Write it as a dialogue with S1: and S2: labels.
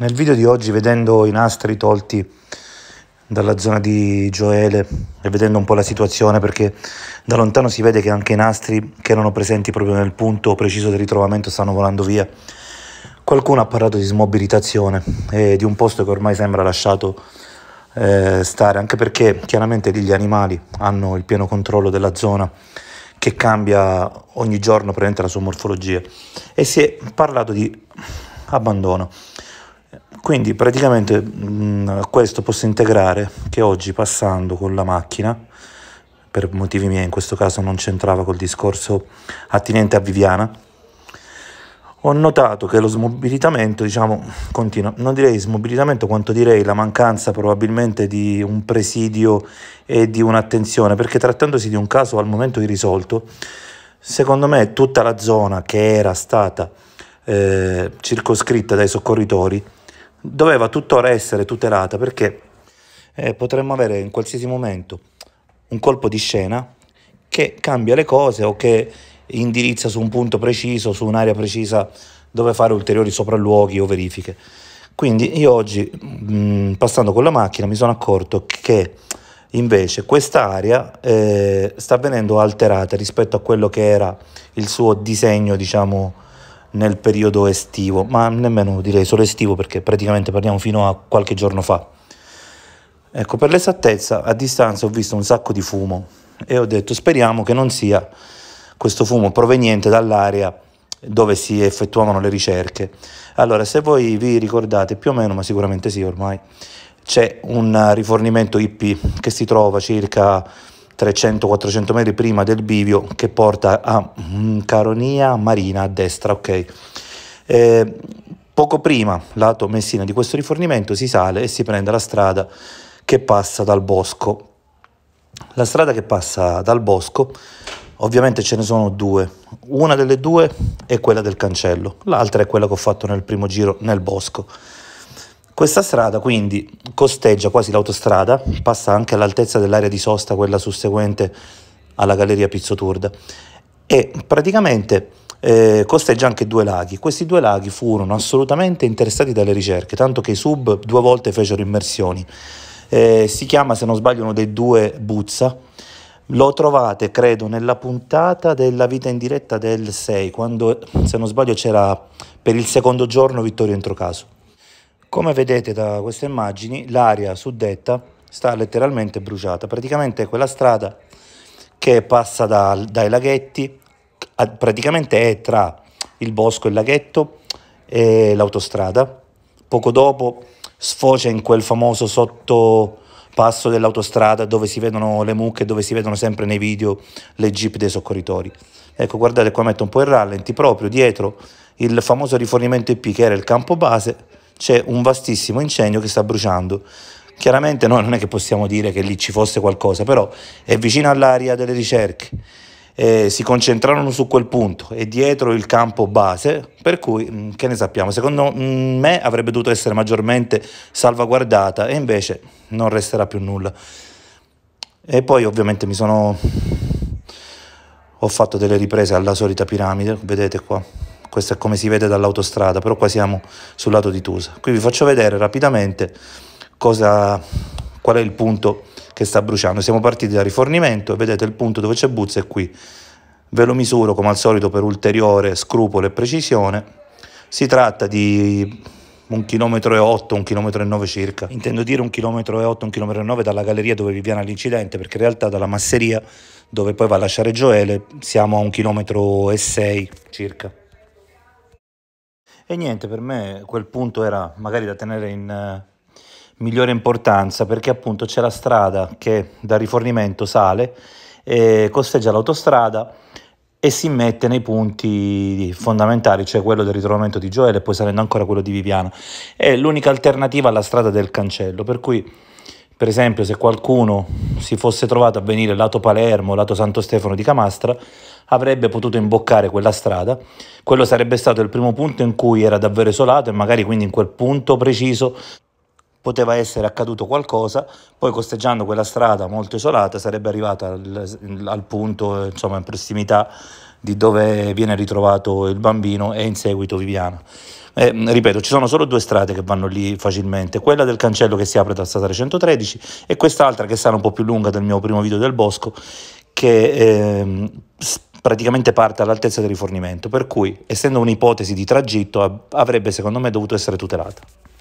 S1: Nel video di oggi, vedendo i nastri tolti dalla zona di Gioele e vedendo un po' la situazione, perché da lontano si vede che anche i nastri che erano presenti proprio nel punto preciso del ritrovamento stanno volando via, qualcuno ha parlato di smobilitazione e di un posto che ormai sembra lasciato eh, stare, anche perché chiaramente lì gli animali hanno il pieno controllo della zona che cambia ogni giorno praticamente la sua morfologia e si è parlato di abbandono. Quindi praticamente mh, mm, questo posso integrare che oggi passando con la macchina, per motivi miei in questo caso non c'entrava col discorso attinente a Viviana, ho notato che lo smobilitamento, diciamo, continua. Non direi smobilitamento quanto direi la mancanza probabilmente di un presidio e di un'attenzione, perché trattandosi di un caso al momento irrisolto, secondo me tutta la zona che era stata eh, circoscritta dai soccorritori doveva tuttora essere tutelata perché eh, potremmo avere in qualsiasi momento un colpo di scena che cambia le cose o che indirizza su un punto preciso, su un'area precisa dove fare ulteriori sopralluoghi o verifiche. Quindi io oggi, mh, mm, passando con la macchina, mi sono accorto che invece quest'area eh, sta venendo alterata rispetto a quello che era il suo disegno, diciamo, nel periodo estivo, ma nemmeno direi solo estivo perché praticamente parliamo fino a qualche giorno fa. Ecco, per l'esattezza, a distanza ho visto un sacco di fumo e ho detto speriamo che non sia questo fumo proveniente dall'area dove si effettuavano le ricerche. Allora, se voi vi ricordate più o meno, ma sicuramente sì ormai, c'è un rifornimento IP che si trova circa 300-400 metri prima del bivio che porta a Caronia Marina a destra, ok? Eh, poco prima, lato Messina, di questo rifornimento si sale e si prende la strada che passa dal bosco. La strada che passa dal bosco, ovviamente ce ne sono due. Una delle due è quella del cancello, l'altra è quella che ho fatto nel primo giro nel bosco. Questa strada quindi costeggia quasi l'autostrada, passa anche all'altezza dell'area di sosta, quella susseguente alla galleria Pizzo Turda, e praticamente eh, costeggia anche due laghi. Questi due laghi furono assolutamente interessati dalle ricerche, tanto che i sub due volte fecero immersioni. Eh, si chiama, se non sbaglio, uno dei due Buzza. Lo trovate, credo, nella puntata della vita in diretta del 6, quando, se non sbaglio, c'era per il secondo giorno Vittorio Entrocaso. Come vedete da queste immagini, l'area suddetta sta letteralmente bruciata. Praticamente è quella strada che passa da, dai laghetti, praticamente è tra il bosco, e il laghetto e l'autostrada. Poco dopo sfocia in quel famoso sottopasso dell'autostrada dove si vedono le mucche, dove si vedono sempre nei video le jeep dei soccorritori. Ecco, guardate qua metto un po' il rallenti, proprio dietro il famoso rifornimento IP che era il campo base, c'è un vastissimo incendio che sta bruciando. Chiaramente noi non è che possiamo dire che lì ci fosse qualcosa, però è vicino all'area delle ricerche. Eh, si concentrarono su quel punto e dietro il campo base, per cui mm, che ne sappiamo? Secondo mm, me avrebbe dovuto essere maggiormente salvaguardata e invece non resterà più nulla. E poi ovviamente mi sono... ho fatto delle riprese alla solita piramide, vedete qua questo è come si vede dall'autostrada, però qua siamo sul lato di Tusa. Qui vi faccio vedere rapidamente cosa, qual è il punto che sta bruciando. Siamo partiti dal rifornimento, vedete il punto dove c'è Buzza è qui. Ve lo misuro come al solito per ulteriore scrupolo e precisione. Si tratta di un chilometro e 8, un chilometro e 9 circa. Intendo dire un chilometro e 8, un chilometro e 9 dalla galleria dove vi viene l'incidente, perché in realtà dalla masseria dove poi va a lasciare Gioele siamo a un chilometro e 6 circa. E niente, per me quel punto era magari da tenere in eh, migliore importanza perché appunto c'è la strada che da rifornimento sale, e costeggia l'autostrada e si mette nei punti fondamentali, cioè quello del ritrovamento di Joel e poi salendo ancora quello di Viviana. È l'unica alternativa alla strada del cancello, per cui per esempio, se qualcuno si fosse trovato a venire lato Palermo, lato Santo Stefano di Camastra, avrebbe potuto imboccare quella strada. Quello sarebbe stato il primo punto in cui era davvero isolato e magari quindi in quel punto preciso poteva essere accaduto qualcosa, poi costeggiando quella strada molto isolata sarebbe arrivato al, al punto, insomma, in prossimità di dove viene ritrovato il bambino e in seguito Viviana. Eh, ripeto, ci sono solo due strade che vanno lì facilmente, quella del cancello che si apre da statale 113 e quest'altra che sarà un po' più lunga del mio primo video del bosco, che eh, praticamente parte all'altezza del rifornimento, per cui essendo un'ipotesi di tragitto avrebbe secondo me dovuto essere tutelata.